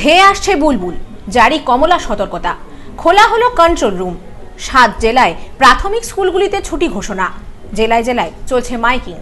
ধেয়ে আসছে বুলবুল জারি কমলা সতর্কতা খোলা হলো কন্ট্রোল রুম সাত জেলায় প্রাথমিক স্কুলগুলিতে ছুটি ঘোষণা জেলায় জেলায় চলছে মাইকিং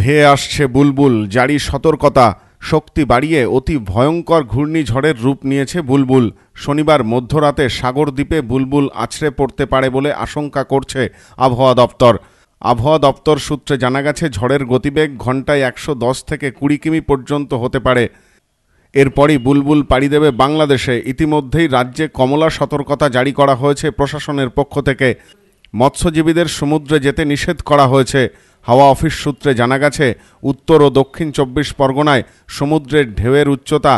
ধেয়ে আসছে বুলবুল জারি সতর্কতা শক্তি বাড়িয়ে অতি ভয়ঙ্কর ঘূর্ণিঝড়ের রূপ নিয়েছে বুলবুল শনিবার মধ্যরাতে সাগর দ্বীপে বুলবুল আছড়ে পড়তে পারে বলে আশঙ্কা করছে আবহাওয়া দপ্তর আবহাওয়া দপ্তর সূত্রে জানা গেছে ঝড়ের গতিবেগ ঘন্টায় একশো দশ থেকে কুড়ি কিমি পর্যন্ত হতে পারে এরপরই বুলবুল পাড়ি দেবে বাংলাদেশে ইতিমধ্যেই রাজ্যে কমলা সতর্কতা জারি করা হয়েছে প্রশাসনের পক্ষ থেকে মৎস্যজীবীদের সমুদ্রে যেতে নিষেধ করা হয়েছে হাওয়া অফিস সূত্রে জানা গেছে উত্তর ও দক্ষিণ চব্বিশ পরগনায় সমুদ্রের ঢেউয়ের উচ্চতা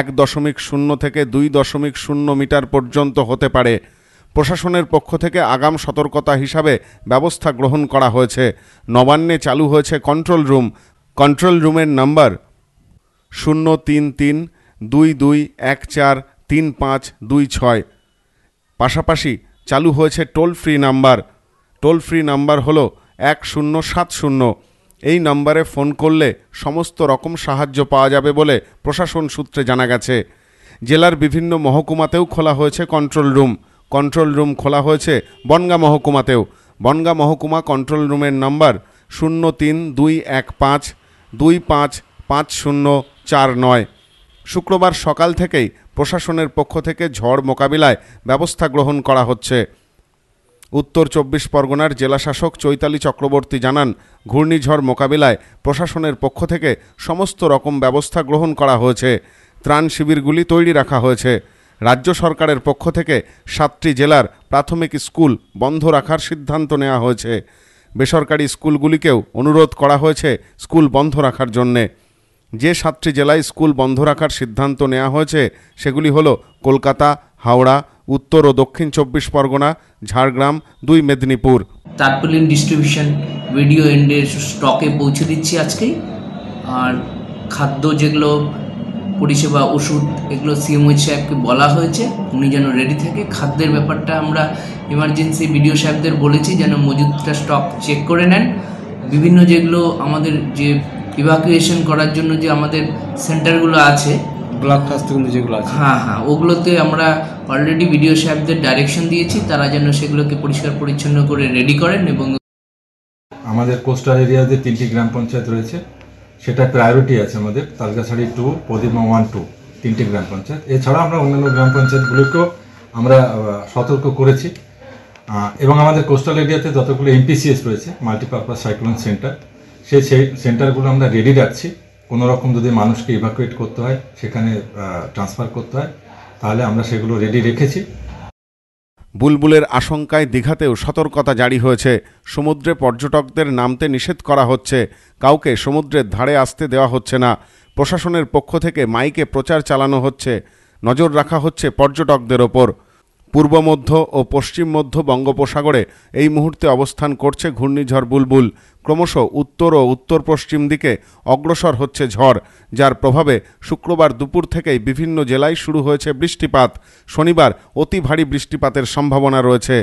এক দশমিক শূন্য থেকে দুই দশমিক শূন্য মিটার পর্যন্ত হতে পারে প্রশাসনের পক্ষ থেকে আগাম সতর্কতা হিসাবে ব্যবস্থা গ্রহণ করা হয়েছে নবান্নে চালু হয়েছে কন্ট্রোল রুম কন্ট্রোল রুমের নাম্বার শূন্য তিন তিন দুই দুই এক চার তিন পাঁচ দুই ছয় পাশাপাশি চালু হয়েছে toll free number toll free number হলো এক শূন্য সাত শূন্য এই নম্বরে ফোন করলে সমস্ত রকম সাহায্য পাওয়া যাবে বলে প্রশাসন সূত্রে জানা গেছে জেলার বিভিন্ন মহকুমাতেও খোলা হয়েছে কন্ট্রোল রুম কন্ট্রোল রুম খোলা হয়েছে বনগা মহকুমাতেও বনগা মহকুমা কন্ট্রোল রুমের নম্বর শূন্য তিন দুই এক পাঁচ দুই পাঁচ পাঁচ শূন্য চার নয় শুক্রবার সকাল থেকেই প্রশাসনের পক্ষ থেকে ঝড় মোকাবিলায় ব্যবস্থা গ্রহণ করা হচ্ছে উত্তর চব্বিশ পরগনার জেলাশাসক চৈতালি চক্রবর্তী জানান ঘূর্ণিঝড় মোকাবিলায় প্রশাসনের পক্ষ থেকে সমস্ত রকম ব্যবস্থা গ্রহণ করা হয়েছে ত্রাণ শিবিরগুলি তৈরি রাখা হয়েছে রাজ্য সরকারের পক্ষ থেকে সাতটি জেলার প্রাথমিক স্কুল বন্ধ রাখার সিদ্ধান্ত নেওয়া হয়েছে বেসরকারি স্কুলগুলিকেও অনুরোধ করা হয়েছে স্কুল বন্ধ রাখার জন্যে যে সাতটি জেলায় স্কুল বন্ধ রাখার সিদ্ধান্ত নেওয়া হয়েছে সেগুলি হল কলকাতা হাওড়া উত্তর ও দক্ষিণ চব্বিশ পরগনা ঝাড়গ্রাম দুই মেদিনীপুর তারপলিন ডিস্ট্রিবিউশন ভিডিও এন্ডের স্টকে পৌঁছে দিচ্ছি আজকেই আর খাদ্য যেগুলো পরিষেবা ওষুধ এগুলো সিএমওই সাহেবকে বলা হয়েছে উনি যেন রেডি থাকে খাদ্যের ব্যাপারটা আমরা ইমার্জেন্সি বিডিও সাহেবদের বলেছি যেন মজুদটা স্টক চেক করে নেন বিভিন্ন যেগুলো আমাদের যে ইভাকুয়েশন করার জন্য যে আমাদের সেন্টারগুলো আছে ব্লক যেগুলো আছে হ্যাঁ হ্যাঁ ওগুলোতে আমরা অলরেডি ভিডিও সাহেবদের ডাইরেকশন দিয়েছি তারা যেন সেগুলোকে পরিষ্কার পরিচ্ছন্ন করে রেডি করেন এবং আমাদের কোস্টাল এরিয়াতে তিনটি গ্রাম পঞ্চায়েত রয়েছে সেটা প্রায়োরিটি আছে আমাদের তালগাছাড়ি টু প্রদীপমা ওয়ান টু তিনটি গ্রাম পঞ্চায়েত এছাড়া আমরা অন্যান্য গ্রাম পঞ্চায়েতগুলোকেও আমরা সতর্ক করেছি এবং আমাদের কোস্টাল এরিয়াতে যতগুলো এমপিসিএস রয়েছে মাল্টিপারপাস সাইক্লোন সেন্টার সেই সেন্টারগুলো আমরা রেডি রাখছি কোনো রকম যদি মানুষকে ইভাকুয়েট করতে হয় সেখানে ট্রান্সফার করতে হয় তাহলে আমরা সেগুলো রেডি রেখেছি বুলবুলের আশঙ্কায় দীঘাতেও সতর্কতা জারি হয়েছে সমুদ্রে পর্যটকদের নামতে নিষেধ করা হচ্ছে কাউকে সমুদ্রের ধারে আসতে দেওয়া হচ্ছে না প্রশাসনের পক্ষ থেকে মাইকে প্রচার চালানো হচ্ছে নজর রাখা হচ্ছে পর্যটকদের ওপর পূর্ব মধ্য ও পশ্চিম মধ্য বঙ্গোপসাগরে এই মুহূর্তে অবস্থান করছে ঘূর্ণিঝড় বুলবুল ক্রমশ উত্তর ও উত্তর পশ্চিম দিকে অগ্রসর হচ্ছে ঝড় যার প্রভাবে শুক্রবার দুপুর থেকেই বিভিন্ন জেলায় শুরু হয়েছে বৃষ্টিপাত শনিবার অতি ভারী বৃষ্টিপাতের সম্ভাবনা রয়েছে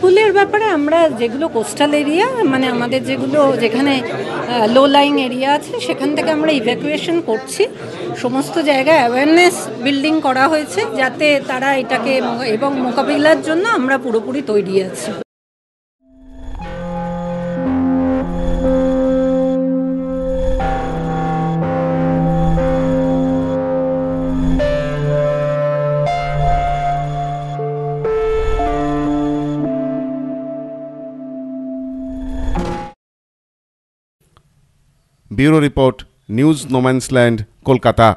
স্যাম্পলের ব্যাপারে আমরা যেগুলো কোস্টাল এরিয়া মানে আমাদের যেগুলো যেখানে লো লাইং এরিয়া আছে সেখান থেকে আমরা ইভ্যাকুয়েশন করছি সমস্ত জায়গায় অ্যাওয়ারনেস বিল্ডিং করা হয়েছে যাতে তারা এটাকে এবং মোকাবিলার জন্য আমরা পুরোপুরি তৈরি আছি bureau report news no man's land Kolkata